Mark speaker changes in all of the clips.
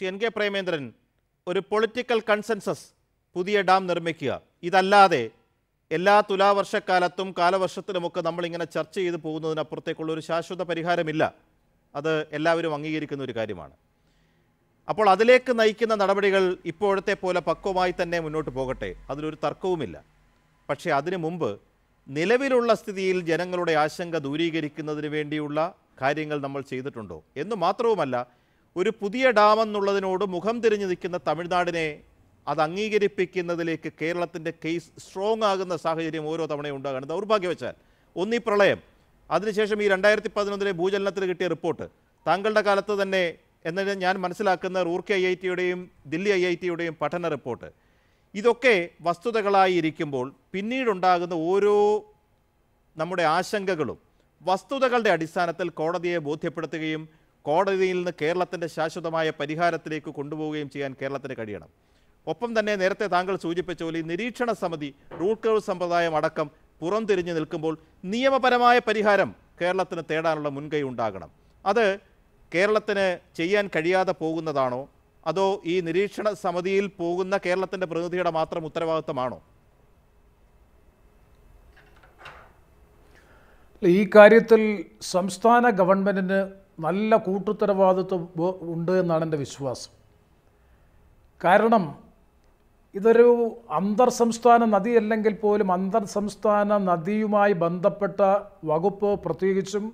Speaker 1: Shri N K Premendran ഒരു political consensus പുതിയ dam നിർമ്മിക്കുക ഇതല്ലാതെ എല്ലാ തുലാവർഷക്കാലത്തും കാലവർഷത്തിലുമൊക്കെ നമ്മളിങ്ങനെ ചർച്ച ചെയ്ത് പോകുന്നതിനപ്പുറത്തേക്കുള്ള ഒരു ശാശ്വത പരിഹാരമില്ല അത് എല്ലാവരും അംഗീകരിക്കുന്ന ഒരു കാര്യമാണ് അപ്പോൾ അതിലേക്ക് നയിക്കുന്ന നടപടികൾ ഇപ്പോഴത്തെ പോലെ പക്വമായി തന്നെ മുന്നോട്ട് പോകട്ടെ അതിലൊരു തർക്കവുമില്ല പക്ഷേ അതിനു മുമ്പ് നിലവിലുള്ള സ്ഥിതിയിൽ ജനങ്ങളുടെ ആശങ്ക ദൂരീകരിക്കുന്നതിന് വേണ്ടിയുള്ള കാര്യങ്ങൾ നമ്മൾ ചെയ്തിട്ടുണ്ടോ എന്ന് മാത്രവുമല്ല ഒരു പുതിയ ഡാം എന്നുള്ളതിനോട് മുഖം തിരിഞ്ഞു നിൽക്കുന്ന തമിഴ്നാടിനെ അത് അംഗീകരിപ്പിക്കുന്നതിലേക്ക് കേരളത്തിൻ്റെ കേസ് സ്ട്രോങ് ആകുന്ന സാഹചര്യം ഓരോ തവണയും ഉണ്ടാകുന്നത് ദൗർഭാഗ്യവച്ചാൽ ഒന്ന് ഈ പ്രളയം അതിനുശേഷം ഈ രണ്ടായിരത്തി പതിനൊന്നിലെ ഭൂചലനത്തിൽ കിട്ടിയ റിപ്പോർട്ട് താങ്കളുടെ കാലത്ത് തന്നെ എന്ന ഞാൻ മനസ്സിലാക്കുന്ന റൂർക്കി ഐ ഐ ടിയുടെയും ദില്ലി ഐ ഐ ടിയുടെയും പഠന റിപ്പോർട്ട് ഇതൊക്കെ വസ്തുതകളായി ഇരിക്കുമ്പോൾ പിന്നീടുണ്ടാകുന്ന ഓരോ നമ്മുടെ ആശങ്കകളും വസ്തുതകളുടെ അടിസ്ഥാനത്തിൽ കോടതിയെ ബോധ്യപ്പെടുത്തുകയും കോടതിയിൽ നിന്ന് കേരളത്തിൻ്റെ ശാശ്വതമായ പരിഹാരത്തിലേക്ക് കൊണ്ടുപോവുകയും ചെയ്യാൻ കേരളത്തിന് കഴിയണം ഒപ്പം തന്നെ നേരത്തെ താങ്കൾ സൂചിപ്പിച്ച പോലെ നിരീക്ഷണ സമിതി റൂട്ട് കേൾ സമ്പ്രദായം അടക്കം പുറംതിരിഞ്ഞു നിൽക്കുമ്പോൾ നിയമപരമായ പരിഹാരം കേരളത്തിന് തേടാനുള്ള മുൻകൈ ഉണ്ടാകണം അത് കേരളത്തിന് ചെയ്യാൻ കഴിയാതെ പോകുന്നതാണോ അതോ ഈ നിരീക്ഷണ സമിതിയിൽ പോകുന്ന കേരളത്തിൻ്റെ പ്രതിനിധിയുടെ മാത്രം ഉത്തരവാദിത്തമാണോ
Speaker 2: ഈ കാര്യത്തിൽ സംസ്ഥാന ഗവൺമെൻറ്റിന് നല്ല കൂട്ടുത്തരവാദിത്വം ഉണ്ട് എന്നാണ് എൻ്റെ വിശ്വാസം കാരണം ഇതൊരു അന്തർ സംസ്ഥാന നദിയല്ലെങ്കിൽ പോലും അന്തർ സംസ്ഥാന നദിയുമായി ബന്ധപ്പെട്ട വകുപ്പ് പ്രത്യേകിച്ചും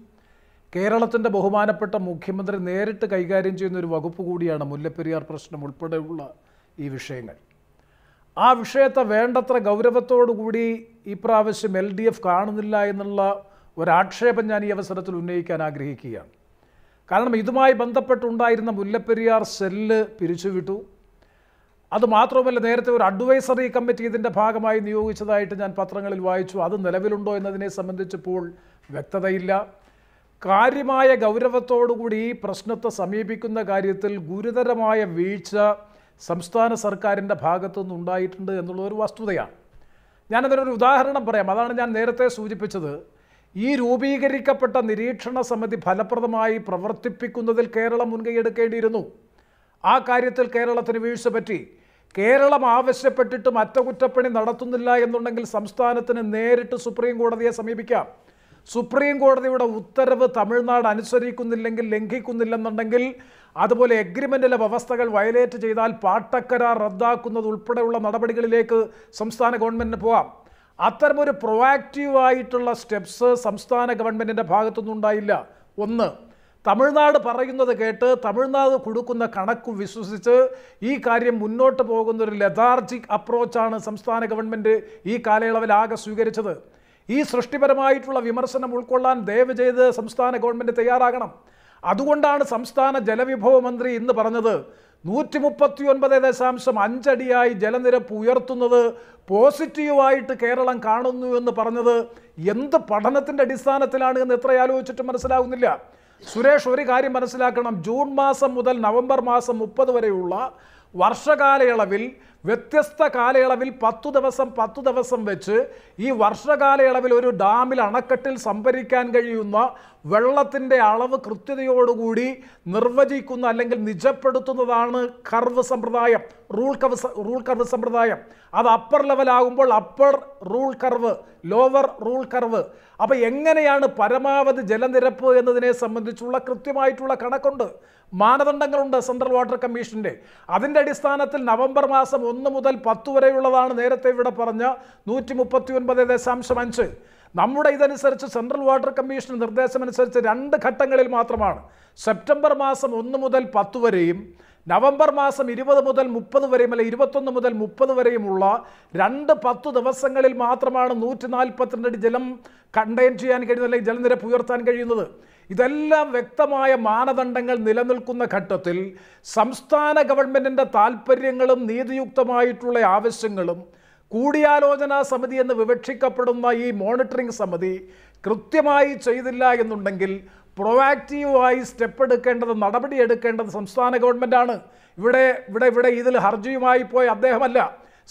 Speaker 2: കേരളത്തിൻ്റെ ബഹുമാനപ്പെട്ട മുഖ്യമന്ത്രി നേരിട്ട് കൈകാര്യം ചെയ്യുന്ന ഒരു വകുപ്പ് കൂടിയാണ് മുല്ലപ്പെരിയാർ പ്രശ്നം ഉൾപ്പെടെയുള്ള ഈ വിഷയങ്ങൾ ആ വിഷയത്തെ വേണ്ടത്ര ഗൗരവത്തോടുകൂടി ഇപ്രാവശ്യം എൽ ഡി എഫ് കാണുന്നില്ല എന്നുള്ള ഒരാക്ഷേപം ഞാൻ ഈ അവസരത്തിൽ ഉന്നയിക്കാൻ ആഗ്രഹിക്കുകയാണ് കാരണം ഇതുമായി ബന്ധപ്പെട്ടുണ്ടായിരുന്ന മുല്ലപ്പെരിയാർ സെല്ല് പിരിച്ചുവിട്ടു അതുമാത്രവുമല്ല നേരത്തെ ഒരു അഡ്വൈസറി കമ്മിറ്റി ഇതിൻ്റെ ഭാഗമായി നിയോഗിച്ചതായിട്ട് ഞാൻ പത്രങ്ങളിൽ വായിച്ചു അത് നിലവിലുണ്ടോ എന്നതിനെ സംബന്ധിച്ചപ്പോൾ വ്യക്തതയില്ല കാര്യമായ ഗൗരവത്തോടുകൂടി ഈ പ്രശ്നത്തെ സമീപിക്കുന്ന കാര്യത്തിൽ ഗുരുതരമായ വീഴ്ച സംസ്ഥാന സർക്കാരിൻ്റെ ഭാഗത്തുനിന്ന് ഉണ്ടായിട്ടുണ്ട് എന്നുള്ള ഒരു വസ്തുതയാണ് ഞാനതിനൊരു ഉദാഹരണം പറയാം അതാണ് ഞാൻ നേരത്തെ സൂചിപ്പിച്ചത് ഈ രൂപീകരിക്കപ്പെട്ട നിരീക്ഷണ സമിതി ഫലപ്രദമായി പ്രവർത്തിപ്പിക്കുന്നതിൽ കേരളം മുൻകൈയെടുക്കേണ്ടിയിരുന്നു ആ കാര്യത്തിൽ കേരളത്തിന് വീഴ്ച പറ്റി കേരളം ആവശ്യപ്പെട്ടിട്ടും അറ്റകുറ്റപ്പണി നടത്തുന്നില്ല എന്നുണ്ടെങ്കിൽ സംസ്ഥാനത്തിന് നേരിട്ട് സുപ്രീം കോടതിയെ സമീപിക്കാം സുപ്രീം കോടതിയുടെ ഉത്തരവ് തമിഴ്നാട് അനുസരിക്കുന്നില്ലെങ്കിൽ ലംഘിക്കുന്നില്ലെന്നുണ്ടെങ്കിൽ അതുപോലെ എഗ്രിമെൻറ്റിലെ വ്യവസ്ഥകൾ വയലേറ്റ് ചെയ്താൽ പാട്ടക്കരാർ റദ്ദാക്കുന്നത് ഉൾപ്പെടെയുള്ള നടപടികളിലേക്ക് സംസ്ഥാന ഗവൺമെൻറ്റിന് പോകാം അത്തരമൊരു ഒരു പ്രൊവാക്റ്റീവായിട്ടുള്ള സ്റ്റെപ്സ് സംസ്ഥാന ഗവൺമെൻറ്റിൻ്റെ ഉണ്ടായില്ല ഒന്ന് തമിഴ്നാട് പറയുന്നത് കേട്ട് തമിഴ്നാട് കൊടുക്കുന്ന കണക്ക് വിശ്വസിച്ച് ഈ കാര്യം മുന്നോട്ട് പോകുന്ന ഒരു ലെതാർജിക് അപ്രോച്ചാണ് സംസ്ഥാന ഗവൺമെൻറ് ഈ കാലയളവിൽ ആകെ സ്വീകരിച്ചത് ഈ സൃഷ്ടിപരമായിട്ടുള്ള വിമർശനം ഉൾക്കൊള്ളാൻ ദയവ് ചെയ്ത് സംസ്ഥാന ഗവൺമെൻറ് തയ്യാറാകണം അതുകൊണ്ടാണ് സംസ്ഥാന ജലവിഭവ മന്ത്രി ഇന്ന് പറഞ്ഞത് നൂറ്റി മുപ്പത്തി ഒൻപത് ദശാംശം അഞ്ചടിയായി ജലനിരപ്പ് ഉയർത്തുന്നത് പോസിറ്റീവായിട്ട് കേരളം കാണുന്നു എന്ന് പറഞ്ഞത് എന്ത് പഠനത്തിൻ്റെ അടിസ്ഥാനത്തിലാണ് എന്ന് എത്ര ആലോചിച്ചിട്ട് മനസ്സിലാകുന്നില്ല സുരേഷ് ഒരു കാര്യം മനസ്സിലാക്കണം ജൂൺ മാസം മുതൽ നവംബർ മാസം മുപ്പത് വരെയുള്ള വർഷകാലയളവിൽ വ്യത്യസ്ത കാലയളവിൽ പത്തു ദിവസം പത്തു ദിവസം വെച്ച് ഈ വർഷകാലയളവിൽ ഒരു ഡാമിൽ അണക്കെട്ടിൽ സംഭരിക്കാൻ കഴിയുന്ന വെള്ളത്തിൻ്റെ അളവ് കൃത്യതയോടുകൂടി നിർവചിക്കുന്ന അല്ലെങ്കിൽ നിജപ്പെടുത്തുന്നതാണ് കർവ് സമ്പ്രദായം റൂൾ കർവ് റൂൾ കർവ് സമ്പ്രദായം അത് അപ്പർ ലെവലാകുമ്പോൾ upper rule curve lower rule curve അപ്പോൾ എങ്ങനെയാണ് പരമാവധി ജലനിരപ്പ് എന്നതിനെ സംബന്ധിച്ചുള്ള കൃത്യമായിട്ടുള്ള കണക്കുണ്ട് മാനദണ്ഡങ്ങളുണ്ട് സെൻട്രൽ വാട്ടർ കമ്മീഷൻ്റെ അതിൻ്റെ അടിസ്ഥാനത്തിൽ നവംബർ മാസം ഒന്ന് മുതൽ പത്ത് വരെയുള്ളതാണ് നേരത്തെ ഇവിടെ പറഞ്ഞ നൂറ്റി മുപ്പത്തി ഒൻപത് ദശാംശം അഞ്ച് നമ്മുടെ ഇതനുസരിച്ച് സെൻട്രൽ വാട്ടർ കമ്മീഷൻ നിർദ്ദേശമനുസരിച്ച് രണ്ട് ഘട്ടങ്ങളിൽ മാത്രമാണ് സെപ്റ്റംബർ മാസം ഒന്ന് മുതൽ പത്ത് വരെയും നവംബർ മാസം ഇരുപത് മുതൽ മുപ്പത് വരെയും അല്ലെ ഇരുപത്തൊന്ന് മുതൽ മുപ്പത് വരെയുമുള്ള രണ്ട് പത്ത് ദിവസങ്ങളിൽ മാത്രമാണ് നൂറ്റി നാൽപ്പത്തിരണ്ടടി ജലം കണ്ടെയ്ൻ ചെയ്യാൻ കഴിയുന്നത് അല്ലെങ്കിൽ ജലനിരപ്പ് ഉയർത്താൻ കഴിയുന്നത് ഇതെല്ലാം വ്യക്തമായ മാനദണ്ഡങ്ങൾ നിലനിൽക്കുന്ന ഘട്ടത്തിൽ സംസ്ഥാന ഗവൺമെൻറ്റിൻ്റെ താല്പര്യങ്ങളും നീതിയുക്തമായിട്ടുള്ള ആവശ്യങ്ങളും കൂടിയാലോചനാ സമിതി എന്ന് വിവക്ഷിക്കപ്പെടുന്ന ഈ മോണിറ്ററിംഗ് സമിതി കൃത്യമായി ചെയ്തില്ല എന്നുണ്ടെങ്കിൽ പ്രൊവാക്റ്റീവായി സ്റ്റെപ്പ് എടുക്കേണ്ടത് നടപടി എടുക്കേണ്ടത് സംസ്ഥാന ഗവൺമെൻറ്റാണ് ഇവിടെ ഇവിടെ ഇവിടെ ഇതിൽ ഹർജിയുമായി പോയ അദ്ദേഹമല്ല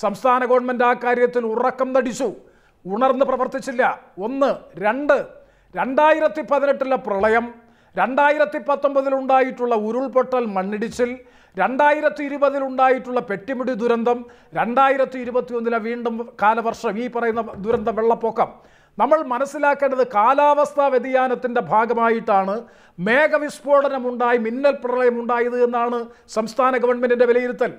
Speaker 2: സംസ്ഥാന ഗവൺമെൻറ് ആ കാര്യത്തിൽ ഉറക്കം നടിച്ചു ഉണർന്ന് പ്രവർത്തിച്ചില്ല ഒന്ന് രണ്ട് രണ്ടായിരത്തി പതിനെട്ടിലെ പ്രളയം രണ്ടായിരത്തി പത്തൊമ്പതിലുണ്ടായിട്ടുള്ള ഉരുൾപൊട്ടൽ മണ്ണിടിച്ചിൽ രണ്ടായിരത്തി ഇരുപതിലുണ്ടായിട്ടുള്ള പെട്ടിമുടി ദുരന്തം രണ്ടായിരത്തി ഇരുപത്തിയൊന്നിലെ വീണ്ടും കാലവർഷം ഈ പറയുന്ന ദുരന്തം വെള്ളപ്പൊക്കം നമ്മൾ മനസ്സിലാക്കേണ്ടത് കാലാവസ്ഥാ വ്യതിയാനത്തിൻ്റെ ഭാഗമായിട്ടാണ് മേഘവിസ്ഫോടനമുണ്ടായി മിന്നൽ പ്രളയമുണ്ടായത് എന്നാണ് സംസ്ഥാന ഗവൺമെൻറ്റിൻ്റെ വിലയിരുത്തൽ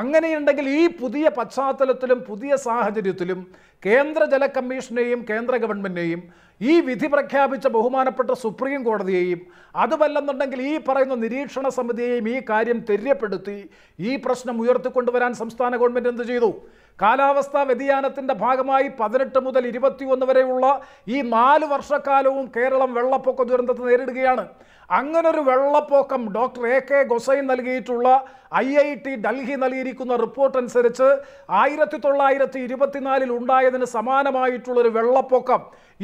Speaker 2: അങ്ങനെയുണ്ടെങ്കിൽ ഈ പുതിയ പശ്ചാത്തലത്തിലും പുതിയ സാഹചര്യത്തിലും കേന്ദ്ര ജല കമ്മീഷനെയും കേന്ദ്ര ഗവൺമെൻറ്റിനെയും ഈ വിധി പ്രഖ്യാപിച്ച ബഹുമാനപ്പെട്ട സുപ്രീം കോടതിയെയും അതുമല്ലെന്നുണ്ടെങ്കിൽ ഈ പറയുന്ന നിരീക്ഷണ സമിതിയെയും ഈ കാര്യം തെര്യപ്പെടുത്തി ഈ പ്രശ്നം ഉയർത്തിക്കൊണ്ടുവരാൻ സംസ്ഥാന ഗവൺമെൻറ് എന്ത് ചെയ്തു കാലാവസ്ഥാ വ്യതിയാനത്തിൻ്റെ ഭാഗമായി പതിനെട്ട് മുതൽ ഇരുപത്തിയൊന്ന് വരെയുള്ള ഈ നാല് വർഷക്കാലവും കേരളം വെള്ളപ്പൊക്ക ദുരന്തത്തെ നേരിടുകയാണ് അങ്ങനൊരു വെള്ളപ്പൊക്കം ഡോക്ടർ എ കെ ഗൊസൈൻ നൽകിയിട്ടുള്ള ഐ ഐ ടി ഡൽഹി നൽകിയിരിക്കുന്ന റിപ്പോർട്ട് അനുസരിച്ച് ആയിരത്തി തൊള്ളായിരത്തി ഇരുപത്തിനാലിൽ ഉണ്ടായതിന് സമാനമായിട്ടുള്ളൊരു വെള്ളപ്പൊക്കം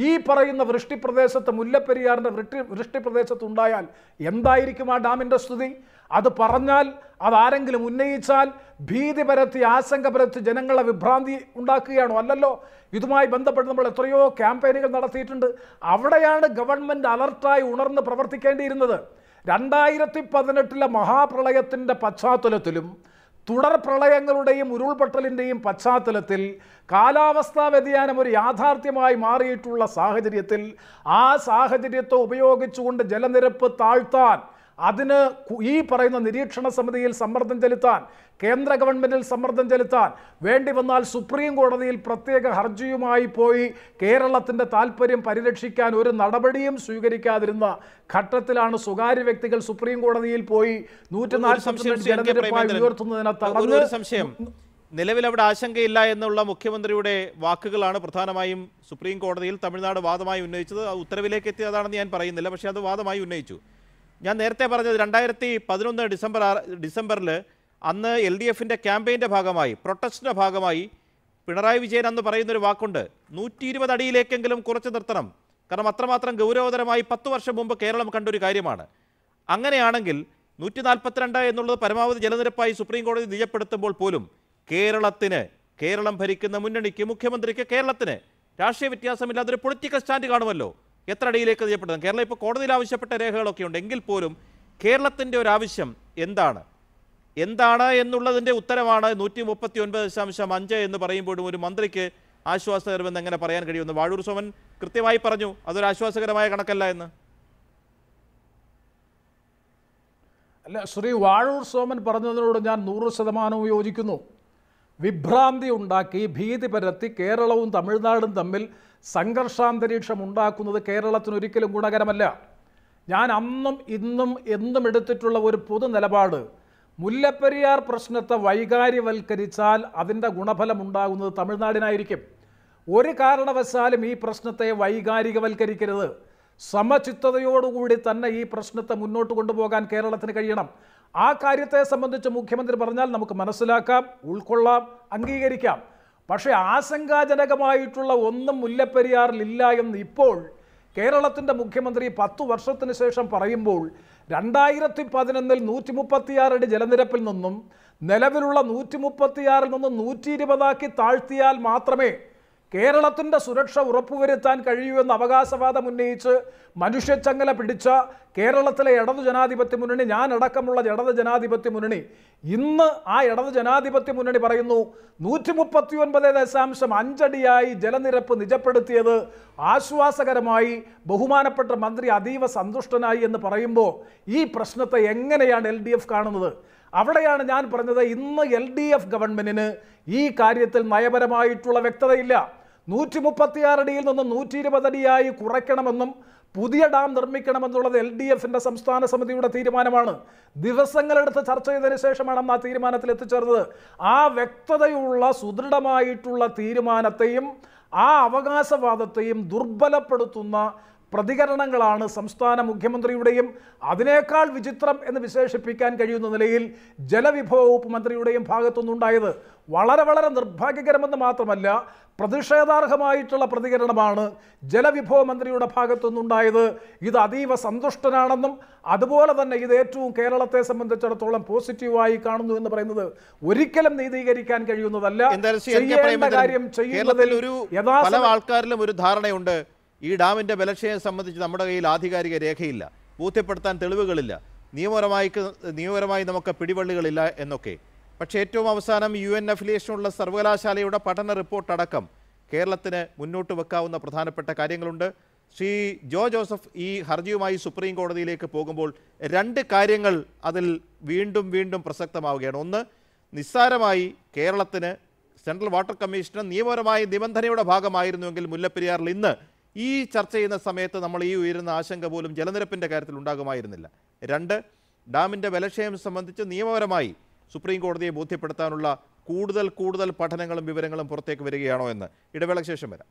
Speaker 2: ഈ പറയുന്ന വൃഷ്ടിപ്രദേശത്ത് മുല്ലപ്പെരിയാറിൻ്റെ വൃഷ്ടി വൃഷ്ടിപ്രദേശത്ത് ഉണ്ടായാൽ എന്തായിരിക്കും ആ ഡാമിൻ്റെ സ്ഥിതി അത് പറഞ്ഞാൽ അതാരെങ്കിലും ഉന്നയിച്ചാൽ ഭീതി പരത്തി ആശങ്ക പരത്തി ജനങ്ങളെ വിഭ്രാന്തി ഉണ്ടാക്കുകയാണോ അല്ലല്ലോ ഇതുമായി ബന്ധപ്പെട്ട് നമ്മൾ എത്രയോ ക്യാമ്പയിനുകൾ നടത്തിയിട്ടുണ്ട് അവിടെയാണ് ഗവൺമെൻറ് അലർട്ടായി ഉണർന്ന് പ്രവർത്തിക്കേണ്ടിയിരുന്നത് രണ്ടായിരത്തി പതിനെട്ടിലെ മഹാപ്രളയത്തിൻ്റെ പശ്ചാത്തലത്തിലും തുടർ പ്രളയങ്ങളുടെയും ഉരുൾപൊട്ടലിൻ്റെയും പശ്ചാത്തലത്തിൽ കാലാവസ്ഥാ വ്യതിയാനം ഒരു യാഥാർത്ഥ്യമായി മാറിയിട്ടുള്ള സാഹചര്യത്തിൽ ആ സാഹചര്യത്തെ ഉപയോഗിച്ചുകൊണ്ട് ജലനിരപ്പ് താഴ്ത്താൻ അതിന് ഈ പറയുന്ന നിരീക്ഷണ സമിതിയിൽ സമ്മർദ്ദം ചെലുത്താൻ കേന്ദ്ര ഗവൺമെൻറ്റിൽ സമ്മർദ്ദം ചെലുത്താൻ വേണ്ടി വന്നാൽ സുപ്രീം കോടതിയിൽ പ്രത്യേക ഹർജിയുമായി പോയി കേരളത്തിൻ്റെ താല്പര്യം പരിരക്ഷിക്കാൻ ഒരു നടപടിയും സ്വീകരിക്കാതിരുന്ന ഘട്ടത്തിലാണ് സ്വകാര്യ വ്യക്തികൾ സുപ്രീം കോടതിയിൽ പോയി നൂറ്റി നാൽപ്പത്തി
Speaker 1: സംശയം നിലവിൽ അവിടെ ആശങ്കയില്ല എന്നുള്ള മുഖ്യമന്ത്രിയുടെ വാക്കുകളാണ് പ്രധാനമായും സുപ്രീം കോടതിയിൽ തമിഴ്നാട് വാദമായി ഉന്നയിച്ചത് ഉത്തരവിലേക്ക് എത്തിയതാണെന്ന് ഞാൻ പറയുന്നില്ല പക്ഷേ അത് വാദമായി ഉന്നയിച്ചു ഞാൻ നേരത്തെ പറഞ്ഞത് രണ്ടായിരത്തി പതിനൊന്ന് ഡിസംബർ ഡിസംബറിൽ അന്ന് എൽ ഡി എഫിൻ്റെ ക്യാമ്പയിൻ്റെ ഭാഗമായി പ്രൊട്ടസ്റ്റിൻ്റെ ഭാഗമായി പിണറായി വിജയൻ എന്ന് പറയുന്നൊരു വാക്കുണ്ട് നൂറ്റി ഇരുപത് അടിയിലേക്കെങ്കിലും കുറച്ച് നിർത്തണം കാരണം അത്രമാത്രം ഗൗരവതരമായി പത്ത് വർഷം മുമ്പ് കേരളം കണ്ടൊരു കാര്യമാണ് അങ്ങനെയാണെങ്കിൽ നൂറ്റി നാൽപ്പത്തിരണ്ട് എന്നുള്ളത് പരമാവധി ജലനിരപ്പായി സുപ്രീം കോടതി നിജപ്പെടുത്തുമ്പോൾ പോലും കേരളത്തിന് കേരളം ഭരിക്കുന്ന മുന്നണിക്ക് മുഖ്യമന്ത്രിക്ക് കേരളത്തിന് രാഷ്ട്രീയ ഒരു പൊളിറ്റിക്കൽ സ്റ്റാൻഡ് കാണുമല്ലോ എത്ര അടിയിലേക്ക് ചെയ്യപ്പെട്ടത് കേരളം ഇപ്പോൾ കോടതിയിൽ ആവശ്യപ്പെട്ട രേഖകളൊക്കെ ഉണ്ട് എങ്കിൽ പോലും കേരളത്തിൻ്റെ ഒരു ആവശ്യം എന്താണ് എന്താണ് എന്നുള്ളതിൻ്റെ ഉത്തരമാണ് നൂറ്റി മുപ്പത്തി ഒൻപത് ദശാംശം അഞ്ച് എന്ന് പറയുമ്പോഴും ഒരു മന്ത്രിക്ക് ആശ്വാസകരമെന്ന് എങ്ങനെ പറയാൻ കഴിയുമെന്ന് വാഴൂർ സോമൻ കൃത്യമായി പറഞ്ഞു അതൊരു ആശ്വാസകരമായ കണക്കല്ല എന്ന് അല്ല ശ്രീ
Speaker 2: വാഴൂർ സോമൻ പറഞ്ഞതിനോട് ഞാൻ നൂറ് ശതമാനവും യോജിക്കുന്നു വിഭ്രാന്തി ഉണ്ടാക്കി ഭീതി പരത്തി കേരളവും തമിഴ്നാടും തമ്മിൽ സംഘർഷാന്തരീക്ഷം ഉണ്ടാക്കുന്നത് കേരളത്തിന് ഒരിക്കലും ഗുണകരമല്ല ഞാൻ അന്നും ഇന്നും എന്നും എടുത്തിട്ടുള്ള ഒരു പൊതു നിലപാട് മുല്ലപ്പെരിയാർ പ്രശ്നത്തെ വൈകാര്യവൽക്കരിച്ചാൽ അതിൻ്റെ ഗുണഫലം ഉണ്ടാകുന്നത് തമിഴ്നാടിനായിരിക്കും ഒരു കാരണവശാലും ഈ പ്രശ്നത്തെ വൈകാരികവൽക്കരിക്കരുത് സമചിത്തതയോടുകൂടി തന്നെ ഈ പ്രശ്നത്തെ മുന്നോട്ട് കൊണ്ടുപോകാൻ കേരളത്തിന് കഴിയണം ആ കാര്യത്തെ സംബന്ധിച്ച് മുഖ്യമന്ത്രി പറഞ്ഞാൽ നമുക്ക് മനസ്സിലാക്കാം ഉൾക്കൊള്ളാം അംഗീകരിക്കാം പക്ഷേ ആശങ്കാജനകമായിട്ടുള്ള ഒന്നും മുല്ലപ്പെരിയാറിലില്ല എന്ന് ഇപ്പോൾ കേരളത്തിൻ്റെ മുഖ്യമന്ത്രി പത്തു വർഷത്തിന് ശേഷം പറയുമ്പോൾ രണ്ടായിരത്തി പതിനൊന്നിൽ നൂറ്റി മുപ്പത്തിയാറടി ജലനിരപ്പിൽ നിന്നും നിലവിലുള്ള നൂറ്റി മുപ്പത്തിയാറിൽ നിന്നും നൂറ്റി ഇരുപതാക്കി താഴ്ത്തിയാൽ മാത്രമേ കേരളത്തിൻ്റെ സുരക്ഷ ഉറപ്പുവരുത്താൻ കഴിയുമെന്ന് അവകാശവാദം ഉന്നയിച്ച് മനുഷ്യച്ചങ്ങല പിടിച്ച കേരളത്തിലെ ഇടതു ജനാധിപത്യ മുന്നണി ഞാൻ അടക്കമുള്ള ഇടത് ജനാധിപത്യ മുന്നണി ഇന്ന് ആ ഇടതു ജനാധിപത്യ മുന്നണി പറയുന്നു നൂറ്റി മുപ്പത്തി ഒൻപത് ദശാംശം അഞ്ചടിയായി ജലനിരപ്പ് നിജപ്പെടുത്തിയത് ആശ്വാസകരമായി ബഹുമാനപ്പെട്ട മന്ത്രി അതീവ സന്തുഷ്ടനായി എന്ന് പറയുമ്പോൾ ഈ പ്രശ്നത്തെ എങ്ങനെയാണ് എൽ കാണുന്നത് അവിടെയാണ് ഞാൻ പറഞ്ഞത് ഇന്ന് എൽ ഗവൺമെന്റിന് ഈ കാര്യത്തിൽ നയപരമായിട്ടുള്ള വ്യക്തതയില്ല നൂറ്റി മുപ്പത്തിയാറടിയിൽ നിന്ന് നൂറ്റി ഇരുപതടിയായി കുറയ്ക്കണമെന്നും പുതിയ ഡാം നിർമ്മിക്കണമെന്നുള്ളത് എൽ ഡി എഫിൻ്റെ സംസ്ഥാന സമിതിയുടെ തീരുമാനമാണ് ദിവസങ്ങളെടുത്ത് ചർച്ച ചെയ്തതിനു ശേഷമാണ് അന്ന് ആ തീരുമാനത്തിൽ എത്തിച്ചേർന്നത് ആ വ്യക്തതയുള്ള സുദൃഢമായിട്ടുള്ള തീരുമാനത്തെയും ആ അവകാശവാദത്തെയും ദുർബലപ്പെടുത്തുന്ന പ്രതികരണങ്ങളാണ് സംസ്ഥാന മുഖ്യമന്ത്രിയുടെയും അതിനേക്കാൾ വിചിത്രം എന്ന് വിശേഷിപ്പിക്കാൻ കഴിയുന്ന നിലയിൽ ജലവിഭവ വകുപ്പ് മന്ത്രിയുടെയും ഭാഗത്തുനിന്നുണ്ടായത് വളരെ വളരെ നിർഭാഗ്യകരമെന്ന് മാത്രമല്ല പ്രതിഷേധാർഹമായിട്ടുള്ള പ്രതികരണമാണ് ജലവിഭവ മന്ത്രിയുടെ ഭാഗത്തുനിന്നുണ്ടായത് ഇത് അതീവ സന്തുഷ്ടനാണെന്നും അതുപോലെ തന്നെ ഇത് ഏറ്റവും കേരളത്തെ സംബന്ധിച്ചിടത്തോളം പോസിറ്റീവായി കാണുന്നു എന്ന് പറയുന്നത് ഒരിക്കലും നീതീകരിക്കാൻ കഴിയുന്നതല്ല ചെയ്യേണ്ട കാര്യം ചെയ്യുന്നതിൽ
Speaker 1: ആൾക്കാരിലും ഒരു ധാരണയുണ്ട് ഈ ഡാമിൻ്റെ ബലക്ഷയം സംബന്ധിച്ച് നമ്മുടെ കയ്യിൽ ആധികാരിക രേഖയില്ല ബോധ്യപ്പെടുത്താൻ തെളിവുകളില്ല നിയമപരമായി നിയമപരമായി നമുക്ക് പിടിവള്ളികളില്ല എന്നൊക്കെ പക്ഷേ ഏറ്റവും അവസാനം യു എൻ അഫിലിയേഷനുള്ള സർവകലാശാലയുടെ പഠന റിപ്പോർട്ട് അടക്കം കേരളത്തിന് മുന്നോട്ട് വെക്കാവുന്ന പ്രധാനപ്പെട്ട കാര്യങ്ങളുണ്ട് ശ്രീ ജോ ജോസഫ് ഈ ഹർജിയുമായി സുപ്രീം കോടതിയിലേക്ക് പോകുമ്പോൾ രണ്ട് കാര്യങ്ങൾ അതിൽ വീണ്ടും വീണ്ടും പ്രസക്തമാവുകയാണ് ഒന്ന് നിസ്സാരമായി കേരളത്തിന് സെൻട്രൽ വാട്ടർ കമ്മീഷന് നിയമപരമായ നിബന്ധനയുടെ ഭാഗമായിരുന്നുവെങ്കിൽ മുല്ലപ്പെരിയാറിൽ ഇന്ന് ഈ ചർച്ച ചെയ്യുന്ന സമയത്ത് നമ്മൾ ഈ ഉയരുന്ന ആശങ്ക പോലും ജലനിരപ്പിൻ്റെ കാര്യത്തിൽ ഉണ്ടാകുമായിരുന്നില്ല രണ്ട് ഡാമിൻ്റെ ബലക്ഷയം സംബന്ധിച്ച് നിയമപരമായി സുപ്രീം കോടതിയെ ബോധ്യപ്പെടുത്താനുള്ള കൂടുതൽ കൂടുതൽ പഠനങ്ങളും വിവരങ്ങളും പുറത്തേക്ക് വരികയാണോ എന്ന് ഇടവേളക്ക് ശേഷം വരാം